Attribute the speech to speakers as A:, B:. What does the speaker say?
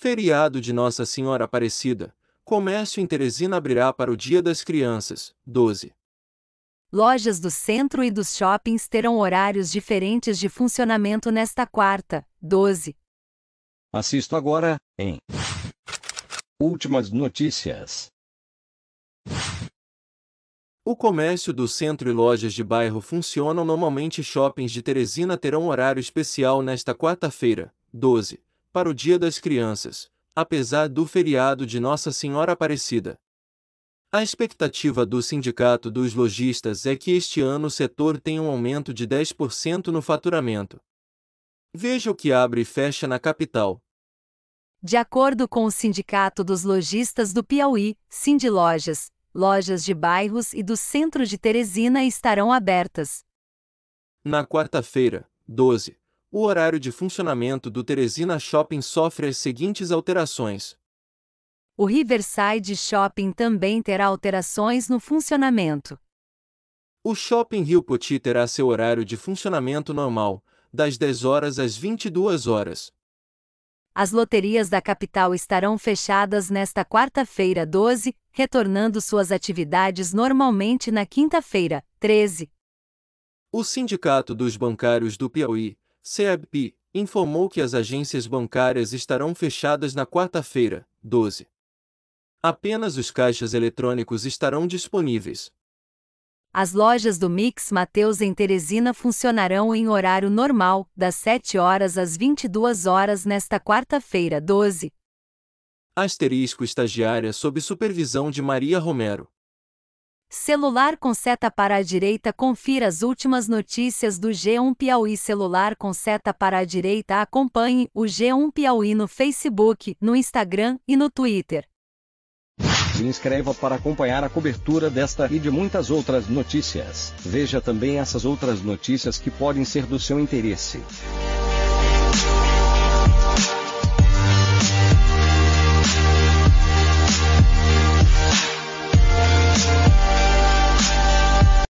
A: Feriado de Nossa Senhora Aparecida. Comércio em Teresina abrirá para o Dia das Crianças, 12.
B: Lojas do centro e dos shoppings terão horários diferentes de funcionamento nesta quarta, 12.
A: Assisto agora, em Últimas notícias. O comércio do centro e lojas de bairro funcionam normalmente. Shoppings de Teresina terão horário especial nesta quarta-feira, 12 para o Dia das Crianças, apesar do feriado de Nossa Senhora Aparecida. A expectativa do Sindicato dos Lojistas é que este ano o setor tenha um aumento de 10% no faturamento. Veja o que abre e fecha na capital.
B: De acordo com o Sindicato dos Lojistas do Piauí, Sindilojas, lojas de bairros e do centro de Teresina estarão abertas.
A: Na quarta-feira, 12, o horário de funcionamento do Teresina Shopping sofre as seguintes alterações.
B: O Riverside Shopping também terá alterações no funcionamento.
A: O Shopping Rio Poti terá seu horário de funcionamento normal, das 10 horas às 22 horas.
B: As loterias da capital estarão fechadas nesta quarta-feira 12, retornando suas atividades normalmente na quinta-feira, 13.
A: O Sindicato dos Bancários do Piauí, CEBP, informou que as agências bancárias estarão fechadas na quarta-feira, 12. Apenas os caixas eletrônicos estarão disponíveis.
B: As lojas do Mix Mateus em Teresina funcionarão em horário normal, das 7 horas às 22 horas nesta quarta-feira, 12.
A: Asterisco estagiária sob supervisão de Maria Romero.
B: Celular com seta para a direita Confira as últimas notícias do G1 Piauí Celular com seta para a direita Acompanhe o G1 Piauí no Facebook, no Instagram e no Twitter.
A: Se inscreva para acompanhar a cobertura desta e de muitas outras notícias. Veja também essas outras notícias que podem ser do seu interesse.